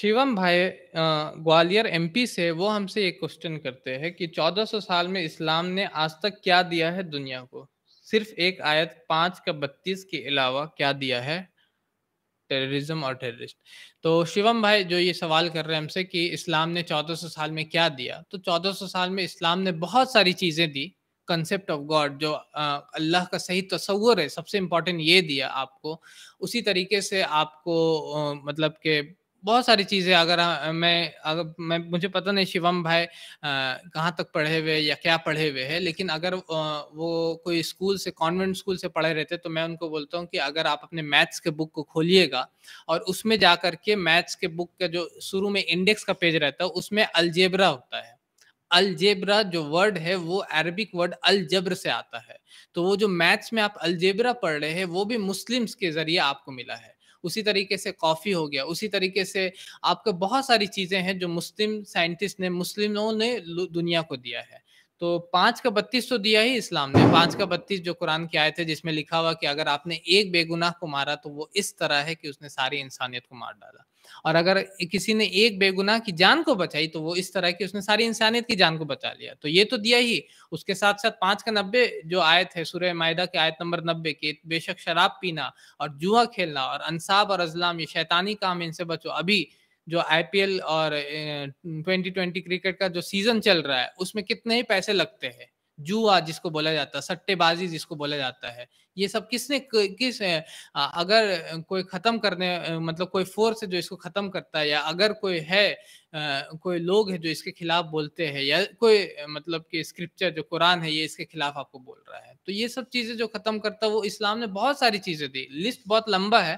शिवम भाई ग्वालियर एमपी से वो हमसे एक क्वेश्चन करते हैं कि 1400 साल में इस्लाम ने आज तक क्या दिया है दुनिया को सिर्फ एक आयत पाँच का बत्तीस के अलावा क्या दिया है टेररिज्म और टेररिस्ट तो शिवम भाई जो ये सवाल कर रहे हैं हमसे कि इस्लाम ने 1400 साल में क्या दिया तो 1400 साल में इस्लाम ने बहुत सारी चीज़ें दी कंसेप्ट ऑफ गॉड जो अल्लाह का सही तस्वर है सबसे इम्पोर्टेंट ये दिया आपको उसी तरीके से आपको आ, मतलब के बहुत सारी चीजें अगर मैं अगर मैं मुझे पता नहीं शिवम भाई कहाँ तक पढ़े हुए या क्या पढ़े हुए हैं लेकिन अगर वो कोई स्कूल से कॉन्वेंट स्कूल से पढ़े रहते तो मैं उनको बोलता हूँ कि अगर आप अपने मैथ्स के बुक को खोलिएगा और उसमें जा करके मैथ्स के बुक का जो शुरू में इंडेक्स का पेज रहता है उसमें अलजेबरा होता है अलजेबरा जो वर्ड है वो अरबिक वर्ड अलजब्र से आता है तो वो जो मैथ्स में आप अलजेबरा पढ़ रहे हैं वो भी मुस्लिम्स के जरिए आपको मिला है उसी तरीके से कॉफ़ी हो गया उसी तरीके से आपके बहुत सारी चीज़ें हैं जो मुस्लिम साइंटिस्ट ने मुस्लिमों ने दुनिया को दिया है तो पांच का बत्तीस तो दिया ही इस्लाम ने पांच का बत्तीस जो कुरान की आयत है जिसमें लिखा हुआ कि अगर आपने एक बेगुनाह को मारा तो वो इस तरह है कि उसने सारी इंसानियत को मार डाला और अगर किसी ने एक बेगुनाह की जान को बचाई तो वो इस तरह की उसने सारी इंसानियत की जान को बचा लिया तो ये तो दिया ही उसके साथ साथ पांच का नब्बे जो आयत है सूर्य मायदा के आयत नंबर नब्बे के बेशक शराब पीना और जुआ खेलना और अनसाब और अजलाम ये शैतानी काम इनसे बचो अभी जो आईपीएल और ट्वेंटी ट्वेंटी क्रिकेट का जो सीजन चल रहा है उसमें कितने ही पैसे लगते हैं जुआ जिसको बोला जाता है सट्टेबाजी जिसको बोला जाता है ये सब किसने किस अगर कोई खत्म करने मतलब कोई फोर्स है जो इसको खत्म करता है या अगर कोई है कोई लोग है जो इसके खिलाफ बोलते हैं या कोई मतलब कि स्क्रिप्चर जो कुरान है ये इसके खिलाफ आपको बोल रहा है तो ये सब चीजें जो खत्म करता है वो इस्लाम ने बहुत सारी चीजें दी लिस्ट बहुत लंबा है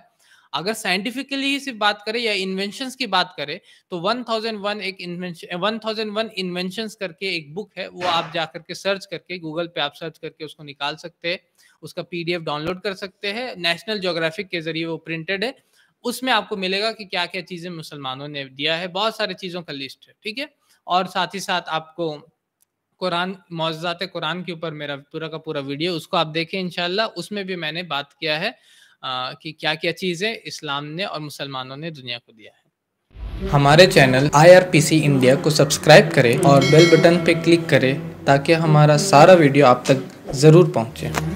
अगर साइंटिफिकली सिर्फ बात करें या इन्वेंशन की बात करें तो 1001 एक इन्वेंशन 1001 इन्वेंशंस करके एक बुक है वो आप जा करके सर्च करके गूगल पे आप सर्च करके उसको निकाल सकते हैं उसका पीडीएफ डाउनलोड कर सकते हैं नेशनल जोग्राफिक के जरिए वो प्रिंटेड है उसमें आपको मिलेगा कि क्या क्या चीज़ें मुसलमानों ने दिया है बहुत सारी चीज़ों का लिस्ट है ठीक है और साथ ही साथ आपको कुरान मौजात कुरान के ऊपर मेरा पूरा का पूरा वीडियो उसको आप देखें इनशाला उसमें भी मैंने बात किया है कि क्या क्या चीज़ें इस्लाम ने और मुसलमानों ने दुनिया को दिया है हमारे चैनल सी इंडिया को सब्सक्राइब करें और बेल बटन पर क्लिक करें ताकि हमारा सारा वीडियो आप तक ज़रूर पहुँचे